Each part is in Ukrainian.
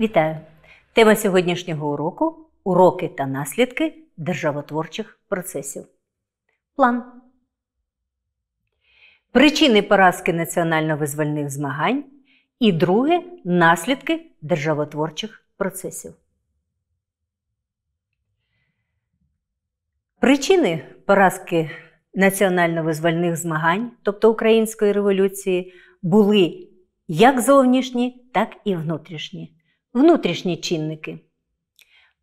Вітаю! Тема сьогоднішнього уроку уроки та наслідки державотворчих процесів. План. Причини поразки національно-визвольних змагань. І друге наслідки державотворчих процесів. Причини поразки національно-визвольних змагань, тобто Української революції, були як зовнішні, так і внутрішні внутрішні чинники.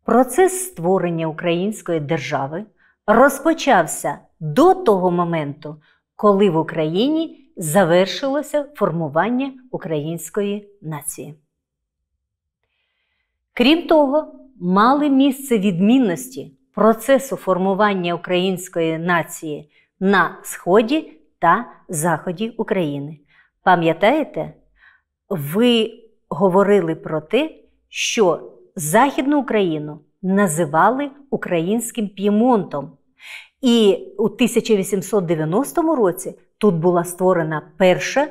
Процес створення української держави розпочався до того моменту, коли в Україні завершилося формування української нації. Крім того, мали місце відмінності процесу формування української нації на Сході та Заході України. Пам'ятаєте, ви говорили про те, що Західну Україну називали українським п'ємонтом. І у 1890 році тут була створена перша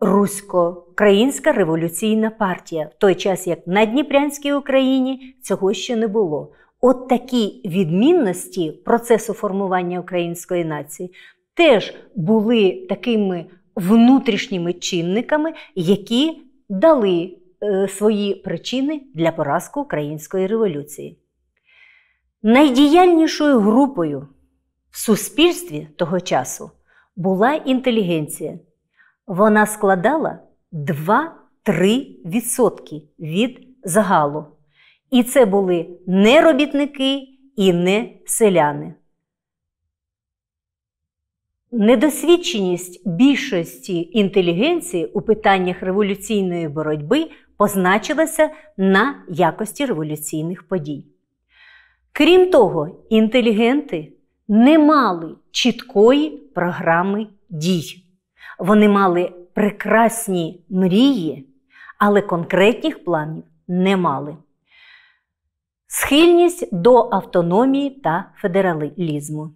русько-українська революційна партія, в той час, як на Дніпрянській Україні цього ще не було. От такі відмінності процесу формування української нації теж були такими внутрішніми чинниками, які дали е, свої причини для поразку української революції. Найдіяльнішою групою в суспільстві того часу була інтелігенція. Вона складала 2-3% від загалу. І це були не робітники і не селяни. Недосвідченість більшості інтелігенції у питаннях революційної боротьби позначилася на якості революційних подій. Крім того, інтелігенти не мали чіткої програми дій. Вони мали прекрасні мрії, але конкретних планів не мали. Схильність до автономії та федералізму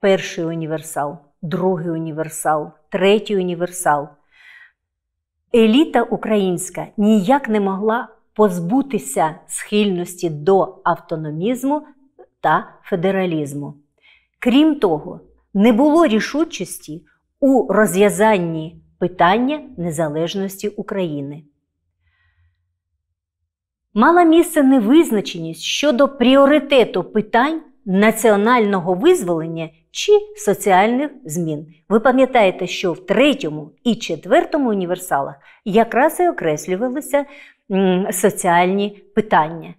перший універсал другий універсал, третій універсал. Еліта українська ніяк не могла позбутися схильності до автономізму та федералізму. Крім того, не було рішучості у розв'язанні питання незалежності України. Мала місце невизначеність щодо пріоритету питань національного визволення чи соціальних змін. Ви пам'ятаєте, що в третьому і четвертому універсалах якраз і окреслювалися соціальні питання.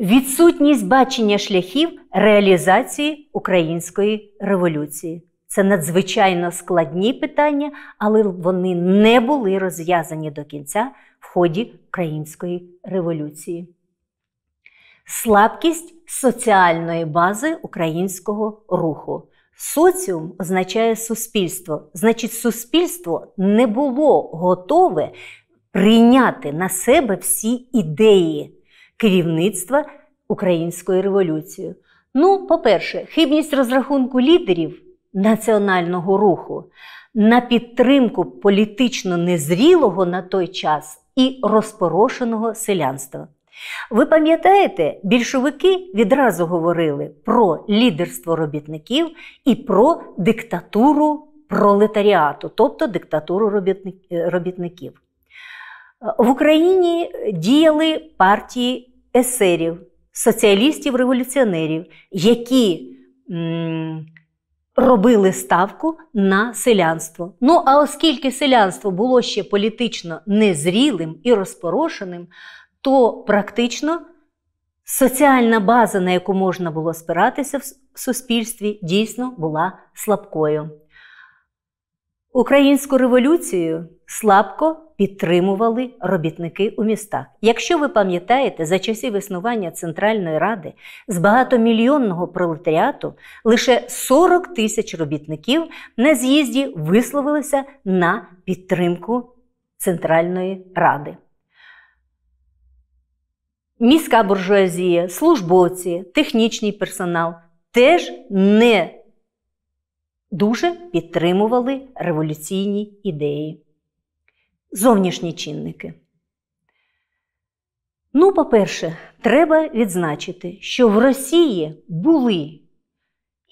Відсутність бачення шляхів реалізації української революції. Це надзвичайно складні питання, але вони не були розв'язані до кінця в ході української революції слабкість соціальної бази українського руху. Соціум означає суспільство. Значить, суспільство не було готове прийняти на себе всі ідеї керівництва української революції. Ну, по-перше, хибність розрахунку лідерів національного руху на підтримку політично незрілого на той час і розпорошеного селянства. Ви пам'ятаєте, більшовики відразу говорили про лідерство робітників і про диктатуру пролетаріату, тобто диктатуру робітників. В Україні діяли партії есерів, соціалістів-революціонерів, які робили ставку на селянство. Ну а оскільки селянство було ще політично незрілим і розпорошеним, то практично соціальна база, на яку можна було спиратися в суспільстві, дійсно була слабкою. Українську революцію слабко підтримували робітники у містах. Якщо ви пам'ятаєте, за часів існування Центральної Ради з багатомільйонного пролетаріату лише 40 тисяч робітників на з'їзді висловилися на підтримку Центральної Ради міська буржуазія, службовці, технічний персонал теж не дуже підтримували революційні ідеї. Зовнішні чинники. Ну, по-перше, треба відзначити, що в Росії були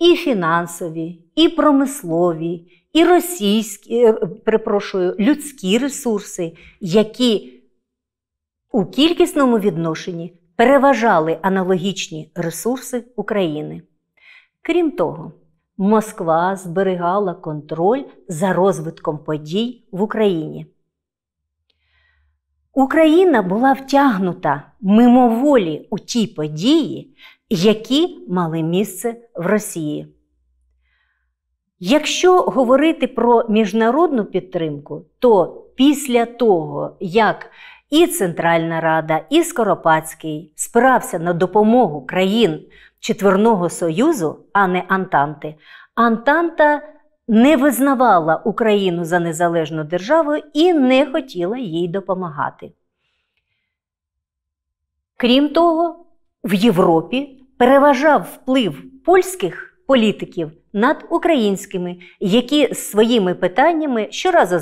і фінансові, і промислові, і російські, е, перепрошую, людські ресурси, які у кількісному відношенні переважали аналогічні ресурси України. Крім того, Москва зберігала контроль за розвитком подій в Україні. Україна була втягнута мимоволі у ті події, які мали місце в Росії. Якщо говорити про міжнародну підтримку, то після того, як і Центральна Рада, і Скоропадський спирався на допомогу країн Четверного Союзу, а не Антанти. Антанта не визнавала Україну за незалежну державу і не хотіла їй допомагати. Крім того, в Європі переважав вплив польських політиків над українськими, які з своїми питаннями щоразу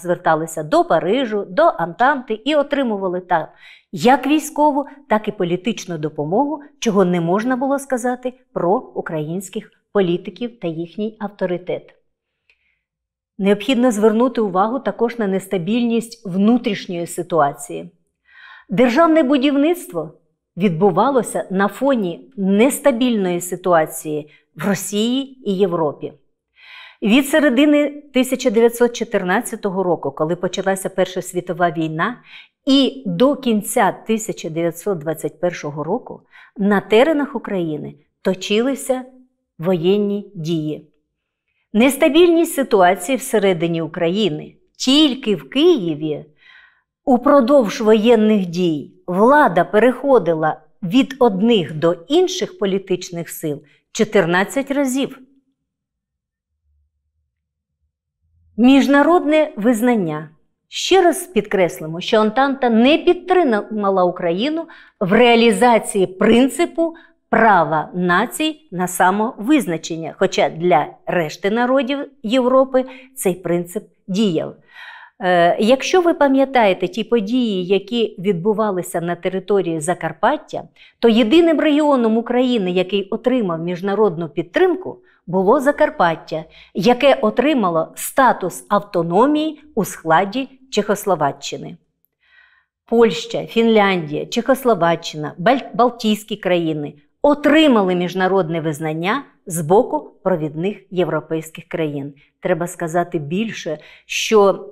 зверталися до Парижу, до Антанти і отримували там як військову, так і політичну допомогу, чого не можна було сказати про українських політиків та їхній авторитет. Необхідно звернути увагу також на нестабільність внутрішньої ситуації. Державне будівництво відбувалося на фоні нестабільної ситуації в Росії і Європі. Від середини 1914 року, коли почалася Перша світова війна, і до кінця 1921 року на теренах України точилися воєнні дії. Нестабільність ситуації всередині України тільки в Києві упродовж воєнних дій влада переходила від одних до інших політичних сил 14 разів. Міжнародне визнання. Ще раз підкреслимо, що Антанта не підтримала Україну в реалізації принципу права націй на самовизначення. Хоча для решти народів Європи цей принцип діяв. Е, якщо ви пам'ятаєте ті події, які відбувалися на території Закарпаття, то єдиним регіоном України, який отримав міжнародну підтримку, було Закарпаття, яке отримало статус автономії у складі Чехословаччини. Польща, Фінляндія, Чехословаччина, Балтійські країни отримали міжнародне визнання з боку провідних європейських країн. Треба сказати більше, що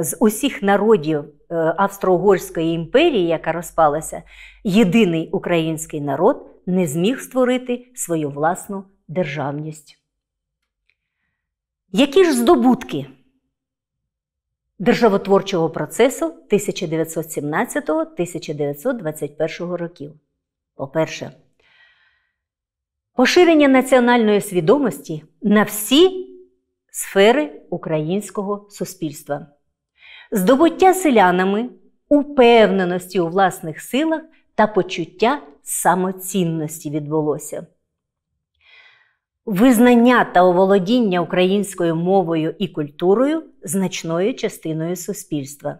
з усіх народів е, Австро-Угорської імперії, яка розпалася, єдиний український народ не зміг створити свою власну державність. Які ж здобутки державотворчого процесу 1917-1921 років? По-перше, поширення національної свідомості на всі сфери українського суспільства, здобуття селянами упевненості у власних силах та почуття самоцінності відбулося. Визнання та оволодіння українською мовою і культурою значною частиною суспільства.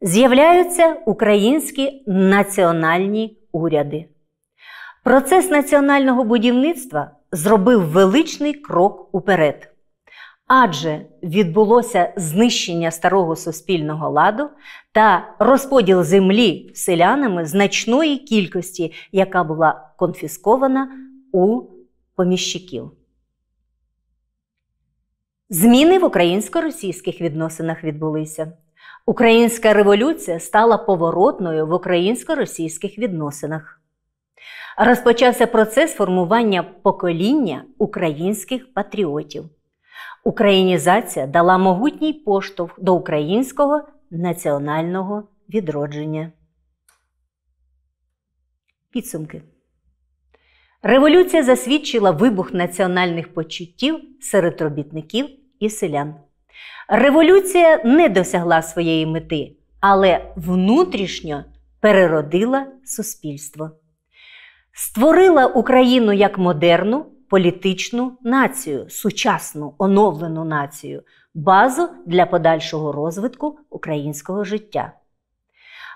З'являються українські національні уряди. Процес національного будівництва зробив величний крок уперед. Адже відбулося знищення старого суспільного ладу та розподіл землі селянами значної кількості, яка була конфіскована у поміщиків. Зміни в українсько-російських відносинах відбулися. Українська революція стала поворотною в українсько-російських відносинах. Розпочався процес формування покоління українських патріотів. Українізація дала могутній поштовх до українського національного відродження. Підсумки. Революція засвідчила вибух національних почуттів серед робітників і селян. Революція не досягла своєї мети, але внутрішньо переродила суспільство створила Україну як модерну політичну націю, сучасну оновлену націю, базу для подальшого розвитку українського життя.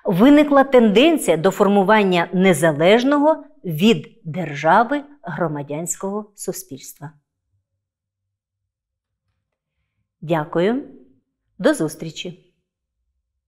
Виникла тенденція до формування незалежного від держави громадянського суспільства. Дякую. До зустрічі!